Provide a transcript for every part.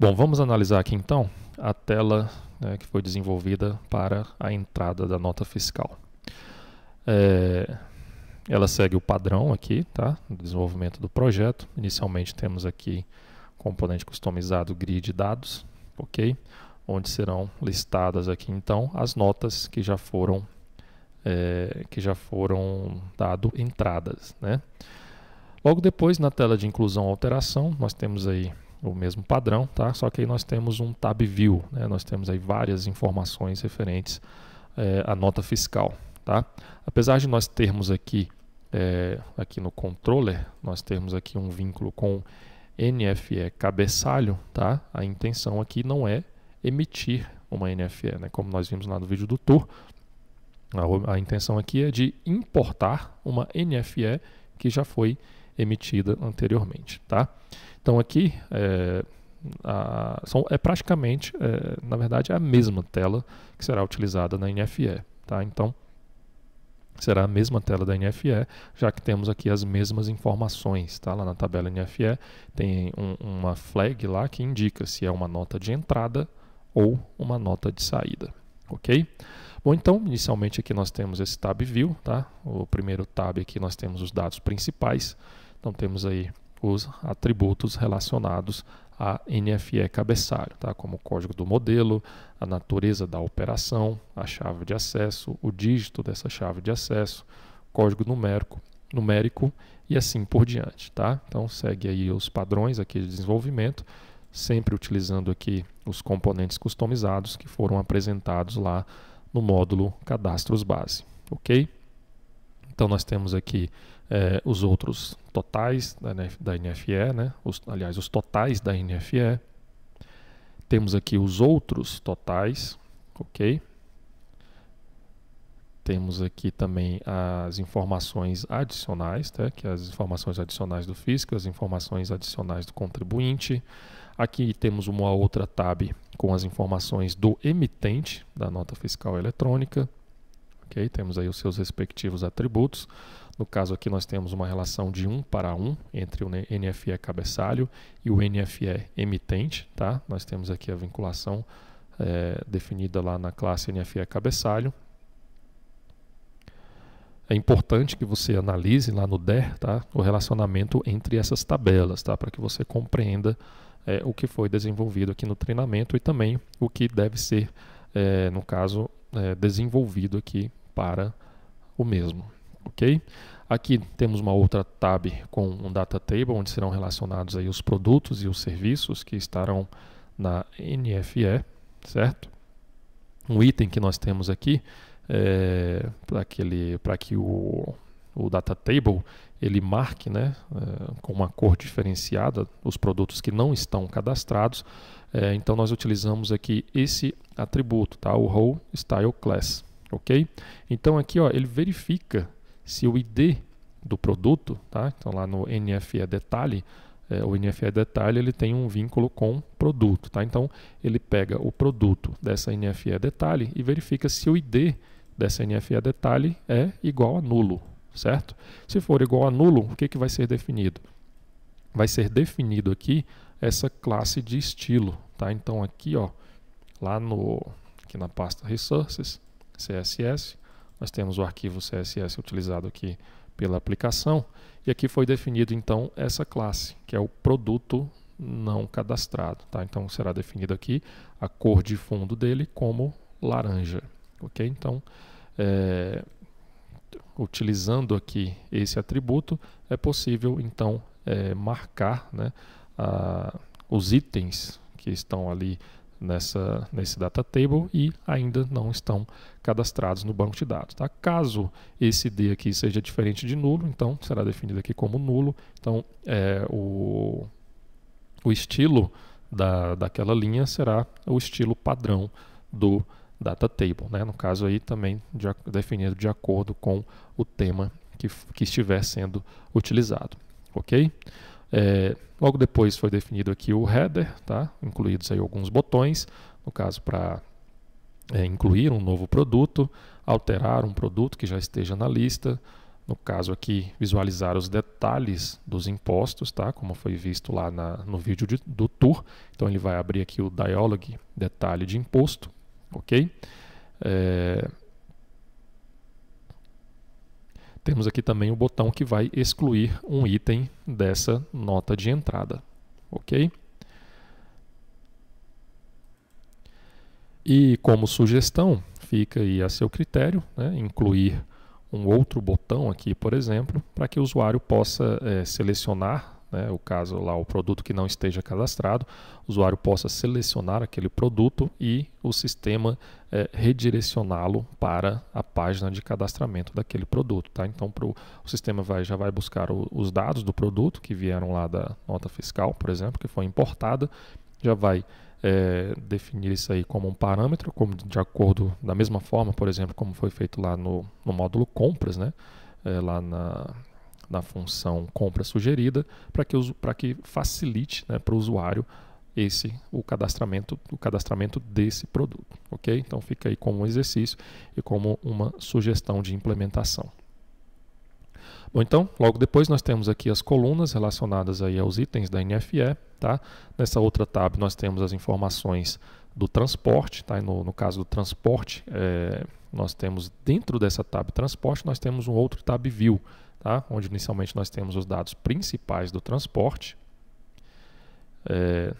Bom, vamos analisar aqui então a tela né, que foi desenvolvida para a entrada da nota fiscal. É, ela segue o padrão aqui, tá? desenvolvimento do projeto. Inicialmente temos aqui componente customizado grid dados, ok? Onde serão listadas aqui então as notas que já foram é, que já foram dado entradas, né? Logo depois na tela de inclusão alteração nós temos aí o mesmo padrão, tá? Só que aí nós temos um tab view, né? Nós temos aí várias informações referentes é, à nota fiscal, tá? Apesar de nós termos aqui é, aqui no controller, nós temos aqui um vínculo com NFE cabeçalho, tá? A intenção aqui não é emitir uma NFE, né? Como nós vimos lá no vídeo do tour, a, a intenção aqui é de importar uma NFE que já foi emitida emitida anteriormente, tá? Então aqui é, a, são, é praticamente, é, na verdade, é a mesma tela que será utilizada na NFE, tá? Então será a mesma tela da NFE, já que temos aqui as mesmas informações, tá? Lá na tabela NFE tem um, uma flag lá que indica se é uma nota de entrada ou uma nota de saída, ok? Bom, então, inicialmente aqui nós temos esse tab view, tá? O primeiro tab aqui nós temos os dados principais, então temos aí os atributos relacionados a NFE cabeçalho, tá? como o código do modelo, a natureza da operação, a chave de acesso, o dígito dessa chave de acesso, código numérico, numérico e assim por diante. Tá? Então segue aí os padrões aqui de desenvolvimento, sempre utilizando aqui os componentes customizados que foram apresentados lá no módulo cadastros base. Ok? Então nós temos aqui é, os outros totais da, da NFE, né? Os, aliás, os totais da NFE. Temos aqui os outros totais, ok? Temos aqui também as informações adicionais, tá? que é as informações adicionais do fisco, as informações adicionais do contribuinte. Aqui temos uma outra tab com as informações do emitente da nota fiscal eletrônica. Okay? Temos aí os seus respectivos atributos. No caso aqui, nós temos uma relação de 1 para 1 entre o NFE é cabeçalho e o NFE é emitente. Tá? Nós temos aqui a vinculação é, definida lá na classe NFE é cabeçalho. É importante que você analise lá no DER tá? o relacionamento entre essas tabelas, tá? para que você compreenda é, o que foi desenvolvido aqui no treinamento e também o que deve ser, é, no caso, desenvolvido aqui para o mesmo ok? Aqui temos uma outra tab com um data table, onde serão relacionados aí os produtos e os serviços que estarão na NFE, certo? Um item que nós temos aqui é, para que o, o data table ele marque né, é, com uma cor diferenciada os produtos que não estão cadastrados. É, então nós utilizamos aqui esse atributo, tá? o role style class. ok? Então aqui ó, ele verifica se o ID do produto, tá? então lá no NFE detalhe, é, o NFE detalhe ele tem um vínculo com produto, tá? então ele pega o produto dessa NFE detalhe e verifica se o ID dessa NFE detalhe é igual a nulo, certo? Se for igual a nulo, o que, que vai ser definido? Vai ser definido aqui essa classe de estilo, tá? Então aqui, ó, lá no aqui na pasta Resources, CSS, nós temos o arquivo CSS utilizado aqui pela aplicação e aqui foi definido então essa classe, que é o produto não cadastrado, tá? Então será definido aqui a cor de fundo dele como laranja, ok? Então, é, utilizando aqui esse atributo, é possível então é, marcar né, a, os itens que estão ali nessa, nesse data table e ainda não estão cadastrados no banco de dados. Tá? Caso esse D aqui seja diferente de nulo, então será definido aqui como nulo. Então é, o, o estilo da, daquela linha será o estilo padrão do data table. Né? No caso aí também de, definido de acordo com o tema que, que estiver sendo utilizado. Ok? É, logo depois foi definido aqui o header, tá? incluídos aí alguns botões, no caso para é, incluir um novo produto, alterar um produto que já esteja na lista, no caso aqui visualizar os detalhes dos impostos, tá? como foi visto lá na, no vídeo de, do tour, então ele vai abrir aqui o dialog detalhe de imposto, ok? É, temos aqui também o botão que vai excluir um item dessa nota de entrada, ok? E como sugestão, fica aí a seu critério, né, incluir um outro botão aqui, por exemplo, para que o usuário possa é, selecionar né, o caso lá, o produto que não esteja cadastrado, o usuário possa selecionar aquele produto e o sistema é, redirecioná-lo para a página de cadastramento daquele produto. Tá? Então, pro, o sistema vai, já vai buscar o, os dados do produto que vieram lá da nota fiscal, por exemplo, que foi importada, já vai é, definir isso aí como um parâmetro, como de acordo, da mesma forma, por exemplo, como foi feito lá no, no módulo compras, né? É, lá na, na função compra sugerida para que, que facilite né, para o usuário esse o cadastramento o cadastramento desse produto, ok? Então fica aí como um exercício e como uma sugestão de implementação. Bom, então logo depois nós temos aqui as colunas relacionadas aí aos itens da NFE, tá? Nessa outra tab nós temos as informações do transporte, tá? No, no caso do transporte é, nós temos dentro dessa tab transporte nós temos um outro tab view tá? onde inicialmente nós temos os dados principais do transporte. É,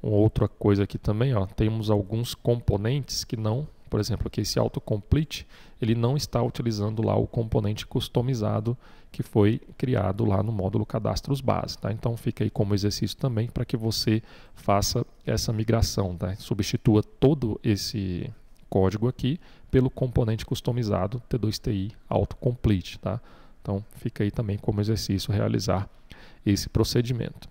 outra coisa aqui também, ó, temos alguns componentes que não, por exemplo, aqui esse autocomplete, ele não está utilizando lá o componente customizado que foi criado lá no módulo cadastros base. Tá? Então fica aí como exercício também para que você faça essa migração, tá? substitua todo esse código aqui pelo componente customizado T2TI autocomplete. Tá? Então, fica aí também como exercício realizar esse procedimento.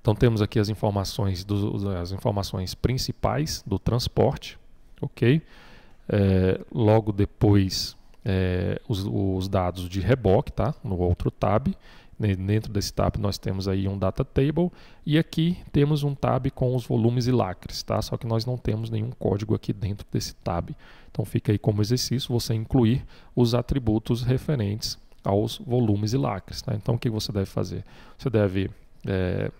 Então, temos aqui as informações, do, as informações principais do transporte, ok? É, logo depois, é, os, os dados de reboque, tá? No outro tab. Dentro desse tab nós temos aí um data table e aqui temos um tab com os volumes e lacres, tá? Só que nós não temos nenhum código aqui dentro desse tab. Então fica aí como exercício você incluir os atributos referentes aos volumes e lacres. Tá? Então o que você deve fazer? Você deve é,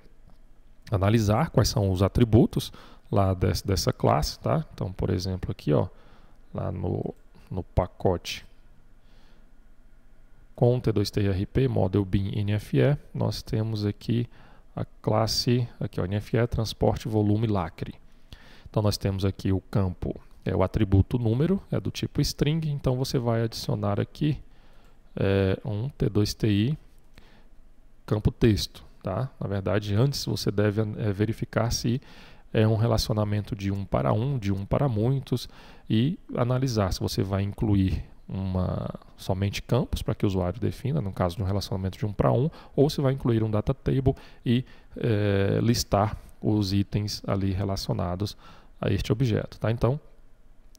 analisar quais são os atributos lá desse, dessa classe, tá? Então por exemplo aqui, ó, lá no, no pacote com T2TRP, Model BIM NFE, nós temos aqui a classe, aqui ó, NFE, transporte volume lacre. Então nós temos aqui o campo, é o atributo número, é do tipo string, então você vai adicionar aqui é, um T2TI campo texto. Tá? Na verdade, antes você deve é, verificar se é um relacionamento de um para um, de um para muitos, e analisar se você vai incluir uma somente campos para que o usuário defina, no caso de um relacionamento de um para um, ou se vai incluir um data table e é, listar os itens ali relacionados a este objeto. Tá? Então,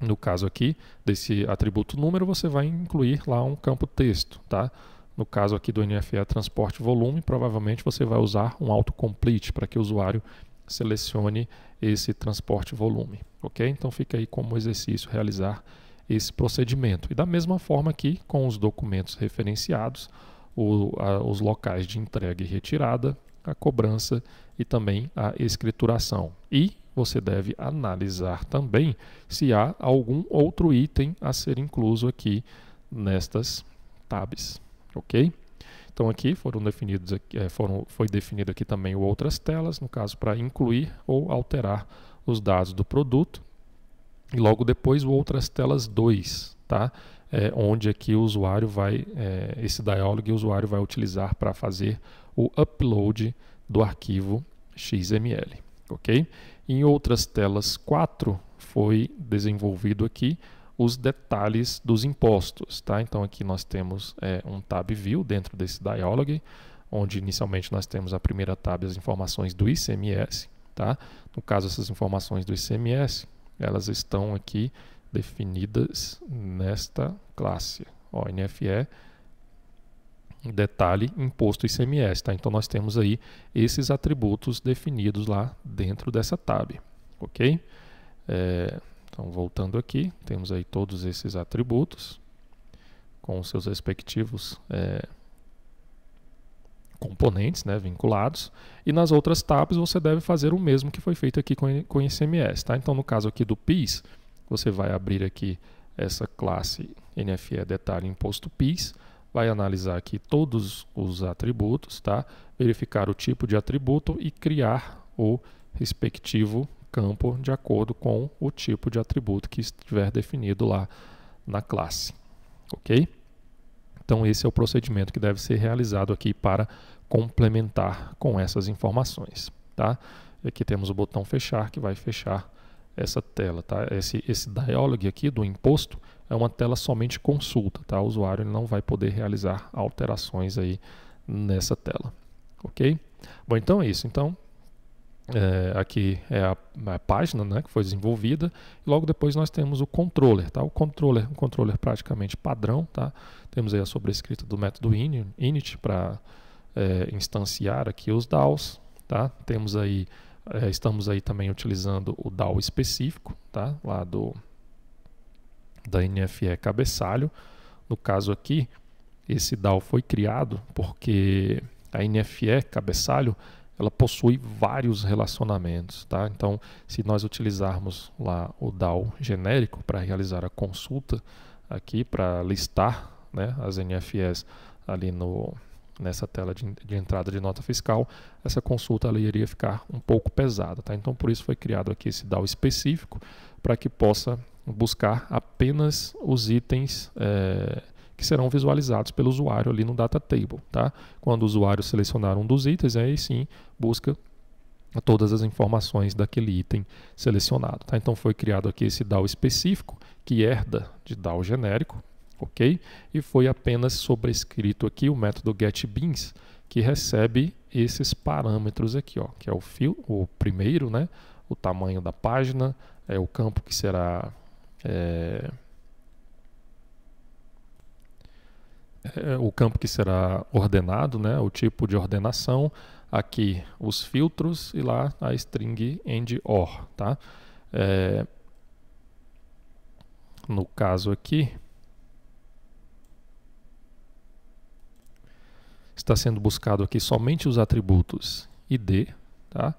no caso aqui desse atributo número, você vai incluir lá um campo texto. Tá? No caso aqui do NFE transporte volume, provavelmente você vai usar um autocomplete para que o usuário selecione esse transporte volume. Então fica aí como exercício realizar esse procedimento. E da mesma forma aqui com os documentos referenciados, o, a, os locais de entrega e retirada, a cobrança e também a escrituração. E você deve analisar também se há algum outro item a ser incluso aqui nestas tabs, ok? Então aqui foram definidos aqui, é, foram, foi definido aqui também outras telas, no caso para incluir ou alterar os dados do produto e logo depois o Outras Telas 2, tá? É, onde aqui é o usuário vai, é, esse dialog o usuário vai utilizar para fazer o upload do arquivo XML, ok? Em Outras Telas 4 foi desenvolvido aqui os detalhes dos impostos, tá? Então aqui nós temos é, um tab view dentro desse dialog, onde inicialmente nós temos a primeira tab as informações do ICMS, tá? No caso essas informações do ICMS elas estão aqui definidas nesta classe. Ó, NFE, detalhe, imposto ICMS. Tá? Então nós temos aí esses atributos definidos lá dentro dessa tab. Ok? É, então voltando aqui, temos aí todos esses atributos com seus respectivos é, componentes né, vinculados, e nas outras tabs você deve fazer o mesmo que foi feito aqui com, com ICMS. Tá? Então, no caso aqui do PIS, você vai abrir aqui essa classe NFE Detalhe Imposto PIS, vai analisar aqui todos os atributos, tá? verificar o tipo de atributo e criar o respectivo campo de acordo com o tipo de atributo que estiver definido lá na classe. Ok? Então, esse é o procedimento que deve ser realizado aqui para complementar com essas informações. Tá? Aqui temos o botão fechar que vai fechar essa tela. Tá? Esse, esse dialog aqui do imposto é uma tela somente consulta. Tá? O usuário não vai poder realizar alterações aí nessa tela. Ok? Bom, então é isso. Então, é, aqui é a, a, página né, que foi desenvolvida. Logo depois nós temos o controller, tá? O controller, um controller praticamente padrão, tá? Temos aí a sobrescrita do método init, init para é, instanciar aqui os DAOs, tá? Temos aí, é, estamos aí também utilizando o DAO específico, tá? Lá do da NFE cabeçalho. No caso aqui, esse DAO foi criado porque a NFE cabeçalho ela possui vários relacionamentos, tá? Então, se nós utilizarmos lá o DAO genérico para realizar a consulta aqui para listar, né, as NFS ali no nessa tela de, de, entrada de nota fiscal, essa consulta ali iria ficar um pouco pesada, tá? Então, por isso foi criado aqui esse DAO específico para que possa buscar apenas os itens eh, que serão visualizados pelo usuário ali no data table, tá? Quando o usuário selecionar um dos itens, aí sim busca todas as informações daquele item selecionado. Tá? Então foi criado aqui esse DAO específico, que herda de DAO genérico, ok? E foi apenas sobrescrito aqui o método getBeans, que recebe esses parâmetros aqui, ó, que é o, fio, o primeiro, né? o tamanho da página, é o campo que será é, É, o campo que será ordenado, né, o tipo de ordenação, aqui os filtros e lá a string end or. Tá? É, no caso aqui, está sendo buscado aqui somente os atributos ID, tá?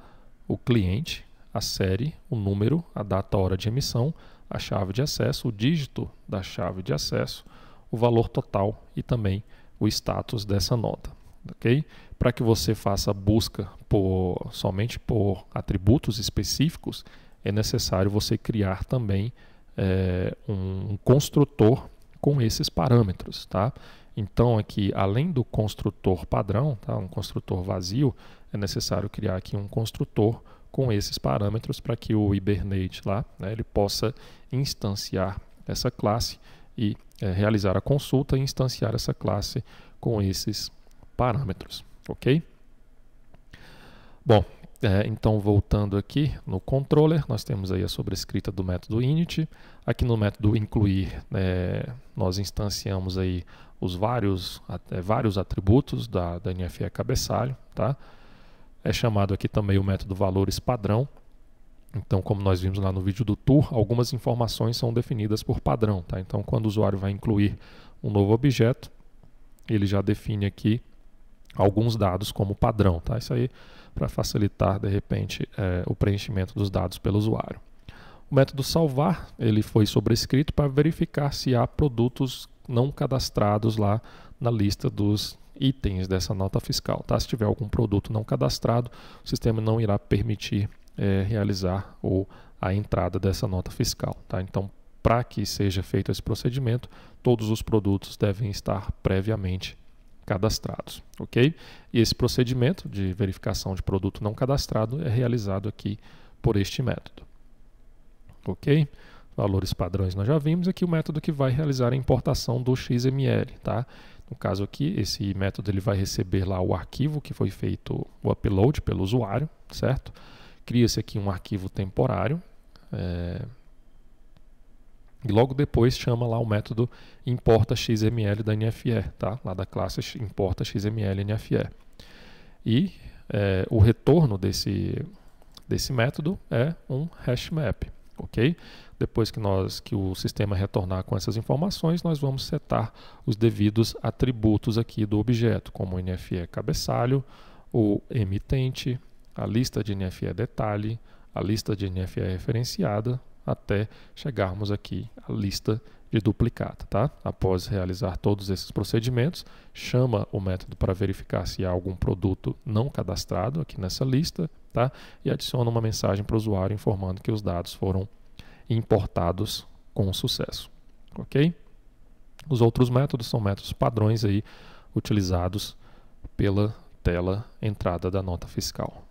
o cliente, a série, o número, a data, a hora de emissão, a chave de acesso, o dígito da chave de acesso, o valor total e também o status dessa nota, ok? Para que você faça busca por, somente por atributos específicos, é necessário você criar também é, um construtor com esses parâmetros, tá? Então aqui, além do construtor padrão, tá? um construtor vazio, é necessário criar aqui um construtor com esses parâmetros para que o Hibernate lá, né, ele possa instanciar essa classe e é, realizar a consulta e instanciar essa classe com esses parâmetros, ok? Bom, é, então voltando aqui no controller, nós temos aí a sobrescrita do método init. Aqui no método incluir, é, nós instanciamos aí os vários, é, vários atributos da, da NFE cabeçalho, tá? É chamado aqui também o método valores padrão, então, como nós vimos lá no vídeo do tour, algumas informações são definidas por padrão. Tá? Então, quando o usuário vai incluir um novo objeto, ele já define aqui alguns dados como padrão. Tá? Isso aí para facilitar, de repente, é, o preenchimento dos dados pelo usuário. O método salvar ele foi sobrescrito para verificar se há produtos não cadastrados lá na lista dos itens dessa nota fiscal. Tá? Se tiver algum produto não cadastrado, o sistema não irá permitir é, realizar ou a entrada dessa nota fiscal. Tá? Então, para que seja feito esse procedimento, todos os produtos devem estar previamente cadastrados, ok? E esse procedimento de verificação de produto não cadastrado é realizado aqui por este método, ok? Valores padrões nós já vimos aqui o método que vai realizar a importação do XML, tá? No caso aqui, esse método ele vai receber lá o arquivo que foi feito o upload pelo usuário, certo? Cria-se aqui um arquivo temporário. É, e logo depois chama lá o método importa xml da NFE, tá? lá da classe importa xml NFE. E é, o retorno desse, desse método é um hash map, ok? Depois que, nós, que o sistema retornar com essas informações, nós vamos setar os devidos atributos aqui do objeto, como o NFE cabeçalho, o emitente, a lista de NFE é detalhe, a lista de NFE é referenciada, até chegarmos aqui à lista de duplicata, tá? Após realizar todos esses procedimentos, chama o método para verificar se há algum produto não cadastrado aqui nessa lista, tá? E adiciona uma mensagem para o usuário informando que os dados foram importados com sucesso, ok? Os outros métodos são métodos padrões aí utilizados pela tela entrada da nota fiscal.